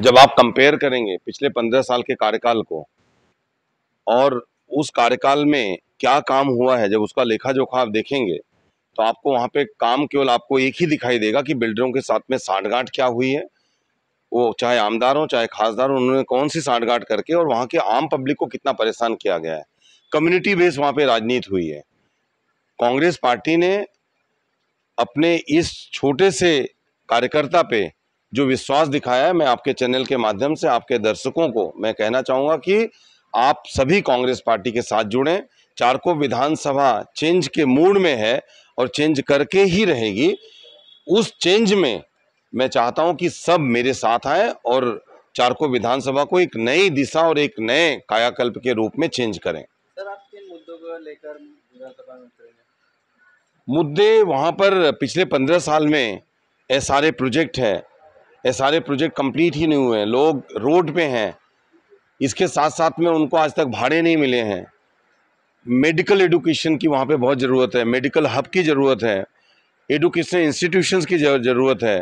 जब आप कंपेयर करेंगे पिछले पंद्रह साल के कार्यकाल को और उस कार्यकाल में क्या काम हुआ है जब उसका लेखा जोखा आप देखेंगे तो आपको वहाँ पे काम केवल आपको एक ही दिखाई देगा कि बिल्डरों के साथ में सांठगांठ क्या हुई है वो चाहे आमदार हो चाहे खासदार हो उन्होंने कौन सी सांठगांठ करके और वहाँ के आम पब्लिक को कितना परेशान किया गया है कम्युनिटी बेस वहाँ पे राजनीति हुई है कांग्रेस पार्टी ने अपने इस छोटे से कार्यकर्ता पे जो विश्वास दिखाया है मैं आपके चैनल के माध्यम से आपके दर्शकों को मैं कहना चाहूँगा कि आप सभी कांग्रेस पार्टी के साथ जुड़ें चारको विधानसभा चेंज के मूड में है और चेंज करके ही रहेगी उस चेंज में मैं चाहता हूं कि सब मेरे साथ आएँ और चारको विधानसभा को एक नई दिशा और एक नए कायाकल्प के रूप में चेंज करें सर आप किन मुद्दों को लेकर विधानसभा में मुद्दे वहाँ पर पिछले पंद्रह साल में एस सारे प्रोजेक्ट है ये सारे प्रोजेक्ट कंप्लीट ही नहीं हुए हैं लोग रोड पे हैं इसके साथ साथ में उनको आज तक भाड़े नहीं मिले हैं मेडिकल एडुकेशन की वहाँ पे बहुत ज़रूरत है मेडिकल हब की ज़रूरत है एडुकेशन इंस्टीट्यूशंस की ज़रूरत है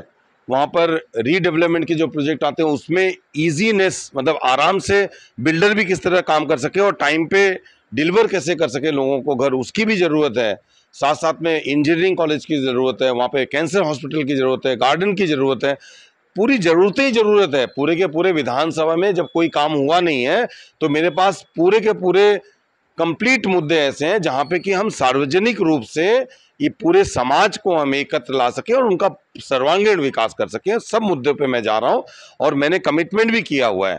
वहाँ पर रीडेवलपमेंट के जो प्रोजेक्ट आते हैं उसमें ईजीनेस मतलब आराम से बिल्डर भी किस तरह काम कर सके और टाइम पर डिलीवर कैसे कर सके लोगों को घर उसकी भी ज़रूरत है साथ साथ में इंजीनियरिंग कॉलेज की ज़रूरत है वहाँ पे कैंसर हॉस्पिटल की ज़रूरत है गार्डन की ज़रूरत है पूरी ज़रूरत ही ज़रूरत है पूरे के पूरे विधानसभा में जब कोई काम हुआ नहीं है तो मेरे पास पूरे के पूरे कंप्लीट मुद्दे ऐसे हैं जहाँ पे कि हम सार्वजनिक रूप से ये पूरे समाज को हम एकत्र ला सकें और उनका सर्वांगीण विकास कर सकें सब मुद्दे पे मैं जा रहा हूँ और मैंने कमिटमेंट भी किया हुआ है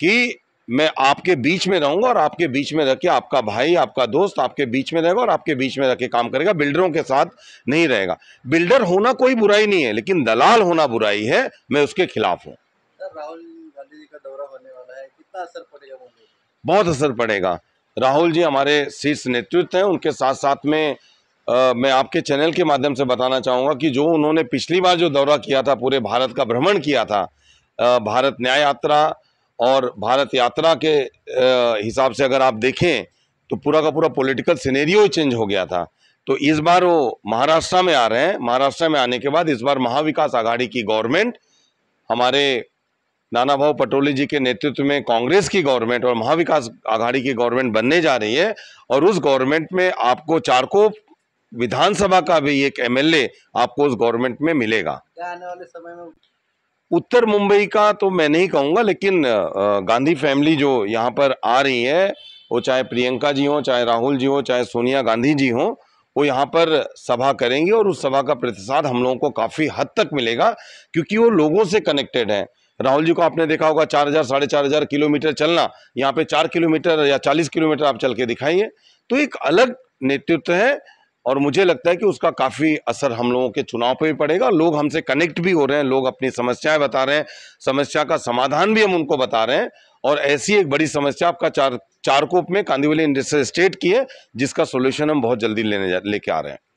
कि मैं आपके बीच में रहूँगा और आपके बीच में रह के आपका भाई आपका दोस्त आपके बीच में रहेगा और आपके बीच में रह के काम करेगा बिल्डरों के साथ नहीं रहेगा बिल्डर होना कोई बुराई नहीं है लेकिन दलाल होना बुराई है मैं उसके खिलाफ हूँ राहुल गांधी का दौरा वाला है कितना बहुत असर पड़ेगा राहुल जी हमारे शीर्ष नेतृत्व हैं उनके साथ साथ में आ, मैं आपके चैनल के माध्यम से बताना चाहूँगा कि जो उन्होंने पिछली बार जो दौरा किया था पूरे भारत का भ्रमण किया था आ, भारत न्याय यात्रा और भारत यात्रा के हिसाब से अगर आप देखें तो पूरा का पूरा पॉलिटिकल सिनेरियो ही चेंज हो गया था तो इस बार वो महाराष्ट्र में आ रहे हैं महाराष्ट्र में आने के बाद इस बार महाविकास आघाड़ी की गवर्नमेंट हमारे नाना भाव पटोले जी के नेतृत्व में कांग्रेस की गवर्नमेंट और महाविकास आघाड़ी की गवर्नमेंट बनने जा रही है और उस गवर्नमेंट में आपको चारको विधानसभा का भी एक एमएलए आपको उस गवर्नमेंट में मिलेगा आने वाले समय में उत्तर मुंबई का तो मैं नहीं कहूँगा लेकिन गांधी फैमिली जो यहाँ पर आ रही है वो चाहे प्रियंका जी हों चाहे राहुल जी हों चाहे सोनिया गांधी जी हों वो यहाँ पर सभा करेंगे और उस सभा का प्रतिसाद हम लोगों को काफ़ी हद तक मिलेगा क्योंकि वो लोगों से कनेक्टेड हैं राहुल जी को आपने देखा होगा चार हज़ार साढ़े चार हज़ार किलोमीटर चलना यहाँ पे चार किलोमीटर या चालीस किलोमीटर आप चल के दिखाइए तो एक अलग नेतृत्व है और मुझे लगता है कि उसका काफ़ी असर हम लोगों के चुनाव पर भी पड़ेगा लोग हमसे कनेक्ट भी हो रहे हैं लोग अपनी समस्याएं बता रहे हैं समस्या का समाधान भी हम उनको बता रहे हैं और ऐसी एक बड़ी समस्या आपका चार चारकोप में कांदीवली इंडस्ट्रियल स्टेट की है जिसका सोल्यूशन हम बहुत जल्दी लेने लेके आ रहे हैं